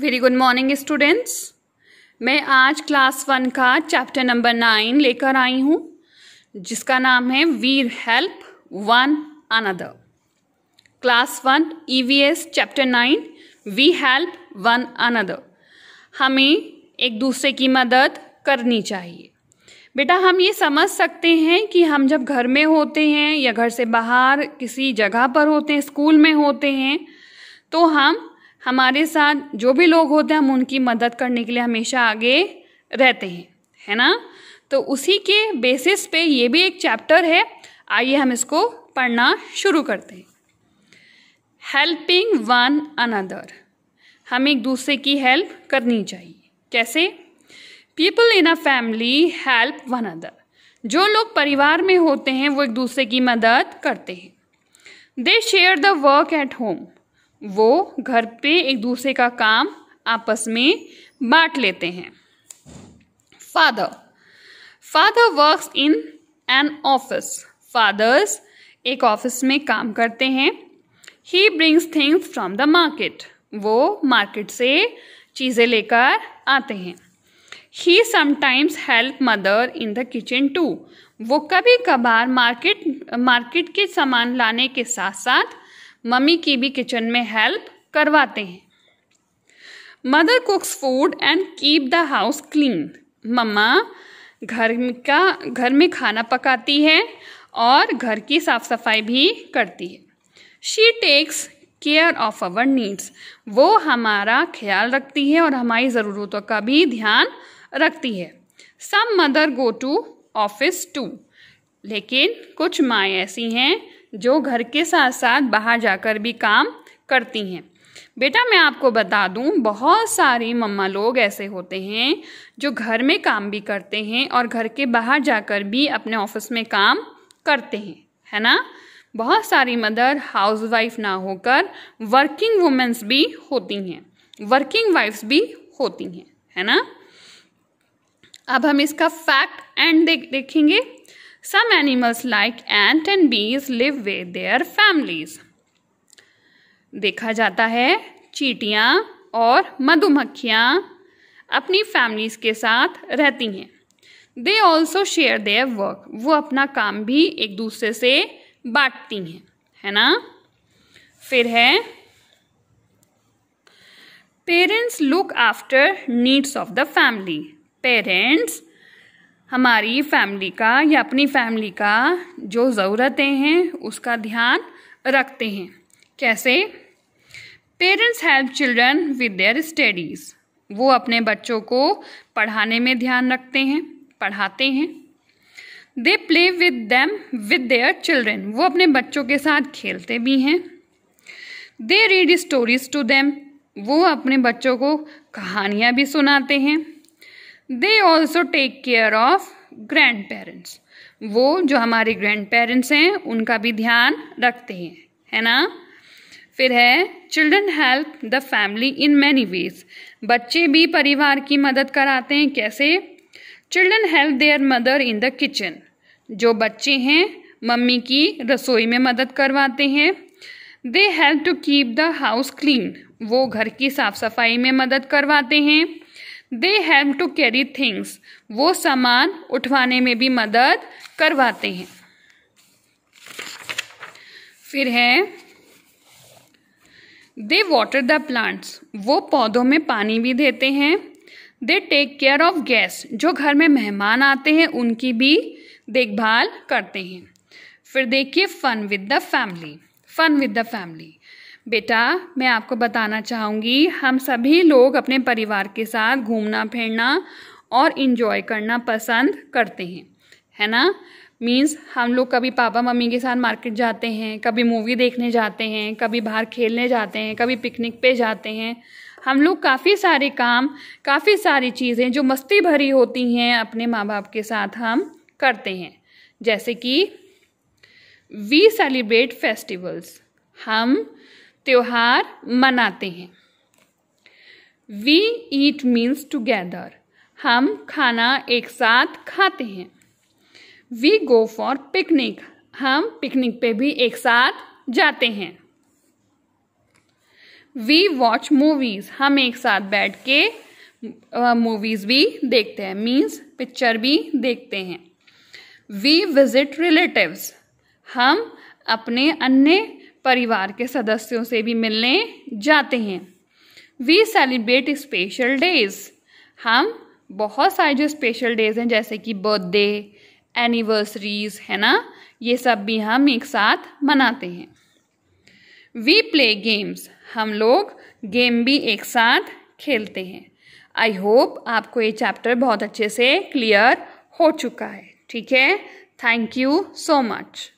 Very good morning students मैं आज class one का चैप्टर नंबर नाइन लेकर आई हूँ जिसका नाम है we help one another class one E V S chapter nine we help one another हमें एक दूसरे की मदद करनी चाहिए बेटा हम ये समझ सकते हैं कि हम जब घर में होते हैं या घर से बाहर किसी जगह पर होते हैं स्कूल में होते हैं तो हम हमारे साथ जो भी लोग होते हैं हम उनकी मदद करने के लिए हमेशा आगे रहते हैं है ना तो उसी के बेसिस पे ये भी एक चैप्टर है आइए हम इसको पढ़ना शुरू करते हैं हेल्पिंग वन अनदर हमें एक दूसरे की हेल्प करनी चाहिए कैसे people in a family help one other जो लोग परिवार में होते हैं वो एक दूसरे की मदद करते हैं they share the work at home वो घर पे एक दूसरे का काम आपस में बांट लेते हैं father father work in an office fathers एक ऑफिस में काम करते हैं he brings things from the market वो मार्केट से चीज़ें लेकर आते हैं he sometimes help mother in the kitchen too वो कभी कभार मार्केट मार्केट के सामान लाने के साथ साथ मम्मी की भी किचन में हेल्प करवाते हैं mother cooks food and keep the house clean मम्मा घर का घर में खाना पकाती है और घर की साफ सफाई भी करती है she takes care of our needs वो हमारा ख्याल रखती है और हमारी ज़रूरतों का भी ध्यान रखती है some mother go to office too लेकिन कुछ माएँ ऐसी हैं जो घर के साथ साथ बाहर जाकर भी काम करती हैं बेटा मैं आपको बता दूं बहुत सारी मम्मा लोग ऐसे होते हैं जो घर में काम भी करते हैं और घर के बाहर जाकर भी अपने ऑफिस में काम करते हैं है ना बहुत सारी मदर हाउसवाइफ ना होकर वर्किंग वुमेंस भी होती हैं वर्किंग वाइफ्स भी होती हैं है ना अब हम इसका फैक्ट एंड देख देखेंगे Some animals like ant and bees live with their families. देखा जाता है चीटियाँ और मधुमक्खियाँ अपनी फैमिलीज के साथ रहती हैं they also share their work वो अपना काम भी एक दूसरे से बांटती हैं है ना फिर है parents look after needs of the family parents हमारी फैमिली का या अपनी फैमिली का जो ज़रूरतें हैं उसका ध्यान रखते हैं कैसे parents help children with their studies वो अपने बच्चों को पढ़ाने में ध्यान रखते हैं पढ़ाते हैं they play with them with their children वो अपने बच्चों के साथ खेलते भी हैं they read stories to them वो अपने बच्चों को कहानियाँ भी सुनाते हैं they also take care of grandparents वो जो हमारे ग्रैंड पेरेंट्स हैं उनका भी ध्यान रखते हैं है ना फिर है children help the family in many ways बच्चे भी परिवार की मदद कराते हैं कैसे children help their mother in the kitchen जो बच्चे हैं मम्मी की रसोई में मदद करवाते हैं they help to keep the house clean वो घर की साफ सफाई में मदद करवाते हैं they have to carry things वो सामान उठवाने में भी मदद करवाते हैं फिर है दे वाटर द प्लांट्स वो पौधों में पानी भी देते हैं they take care of gas जो घर में मेहमान आते हैं उनकी भी देखभाल करते हैं फिर देखिए fun with the family fun with the family बेटा मैं आपको बताना चाहूँगी हम सभी लोग अपने परिवार के साथ घूमना फिरना और इन्जॉय करना पसंद करते हैं है ना मीन्स हम लोग कभी पापा मम्मी के साथ मार्केट जाते हैं कभी मूवी देखने जाते हैं कभी बाहर खेलने जाते हैं कभी पिकनिक पे जाते हैं हम लोग काफ़ी सारे काम काफ़ी सारी चीज़ें जो मस्ती भरी होती हैं अपने माँ बाप के साथ हम करते हैं जैसे कि वी सेलिब्रेट फेस्टिवल्स हम त्यौहार मनाते हैं वी ईट मीन्स टूगेदर हम खाना एक साथ खाते हैं वी गो फॉर पिकनिक हम पिकनिक पे भी एक साथ जाते हैं वी वॉच मूवीज हम एक साथ बैठ के मूवीज भी देखते हैं मीन्स पिक्चर भी देखते हैं वी विजिट रिलेटिव्स हम अपने अन्य परिवार के सदस्यों से भी मिलने जाते हैं वी सेलिब्रेट स्पेशल डेज हम बहुत सारे जो स्पेशल डेज हैं जैसे कि बर्थडे एनिवर्सरीज है ना ये सब भी हम एक साथ मनाते हैं वी प्ले गेम्स हम लोग गेम भी एक साथ खेलते हैं आई होप आपको ये चैप्टर बहुत अच्छे से क्लियर हो चुका है ठीक है थैंक यू सो मच